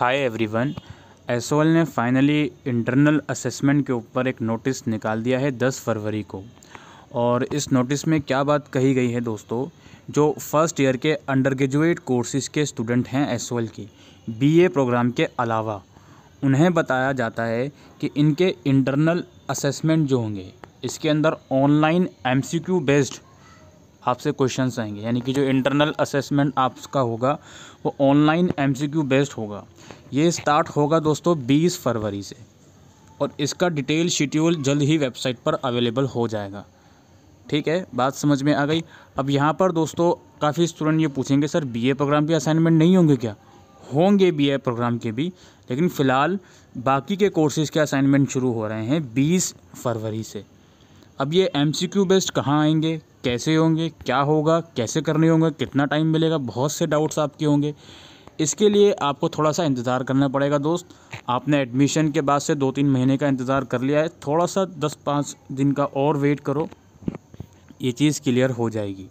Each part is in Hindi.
हाय एवरीवन एसओएल ने फाइनली इंटरनल असेसमेंट के ऊपर एक नोटिस निकाल दिया है 10 फरवरी को और इस नोटिस में क्या बात कही गई है दोस्तों जो फर्स्ट ईयर के अंडर ग्रेजुएट कोर्सेज़ के स्टूडेंट हैं एसओएल की बीए प्रोग्राम के अलावा उन्हें बताया जाता है कि इनके इंटरनल असेसमेंट जो होंगे इसके अंदर ऑनलाइन एम बेस्ड आपसे क्वेश्चंस आएंगे यानी कि जो इंटरनल असेसमेंट आपका होगा वो ऑनलाइन एमसीक्यू बेस्ड होगा ये स्टार्ट होगा दोस्तों 20 फरवरी से और इसका डिटेल शेड्यूल जल्द ही वेबसाइट पर अवेलेबल हो जाएगा ठीक है बात समझ में आ गई अब यहाँ पर दोस्तों काफ़ी स्टूडेंट ये पूछेंगे सर बीए प्रोग्राम के असाइनमेंट नहीं होंगे क्या होंगे बीए प्रोग्राम के भी लेकिन फ़िलहाल बाकी के कोर्सेज़ के असाइनमेंट शुरू हो रहे हैं बीस फरवरी से अब ये एम बेस्ड कहाँ आएंगे कैसे होंगे क्या होगा कैसे करने होंगे कितना टाइम मिलेगा बहुत से डाउट्स आपके होंगे इसके लिए आपको थोड़ा सा इंतज़ार करना पड़ेगा दोस्त आपने एडमिशन के बाद से दो तीन महीने का इंतज़ार कर लिया है थोड़ा सा दस पाँच दिन का और वेट करो ये चीज़ क्लियर हो जाएगी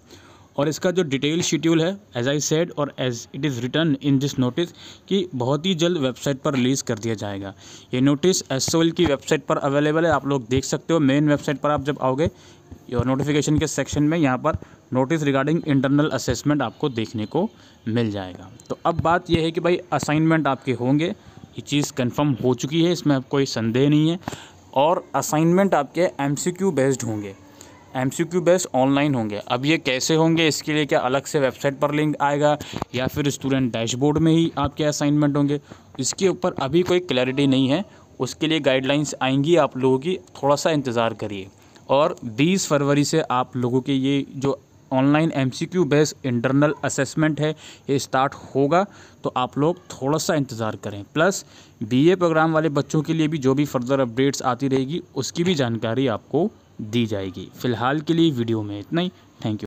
और इसका जो डिटेल शेड्यूल है एज आई सेड और as it is written in this notice कि बहुत ही जल्द वेबसाइट पर रिलीज़ कर दिया जाएगा ये नोटिस एस की वेबसाइट पर अवेलेबल है आप लोग देख सकते हो मेन वेबसाइट पर आप जब आओगे और नोटिफिकेशन के सेक्शन में यहाँ पर नोटिस रिगार्डिंग इंटरनल असेसमेंट आपको देखने को मिल जाएगा तो अब बात यह है कि भाई असाइनमेंट आपके होंगे ये चीज़ कंफर्म हो चुकी है इसमें कोई संदेह नहीं है और असाइनमेंट आपके एम बेस्ड होंगे एम बेस्ड ऑनलाइन होंगे अब ये कैसे होंगे इसके लिए क्या अलग से वेबसाइट पर लिंक आएगा या फिर स्टूडेंट डैशबोर्ड में ही आपके असाइनमेंट होंगे इसके ऊपर अभी कोई क्लैरिटी नहीं है उसके लिए गाइडलाइंस आएंगी आप लोगों की थोड़ा सा इंतज़ार करिए और 20 फरवरी से आप लोगों के ये जो online M C Q based internal assessment है ये स्टार्ट होगा तो आप लोग थोड़ा सा इंतज़ार करें प्लस बीए प्रोग्राम वाले बच्चों के लिए भी जो भी फर्दर अपडेट्स आती रहेगी उसकी भी जानकारी आपको दी जाएगी फ़िलहाल के लिए वीडियो में इतना ही थैंक यू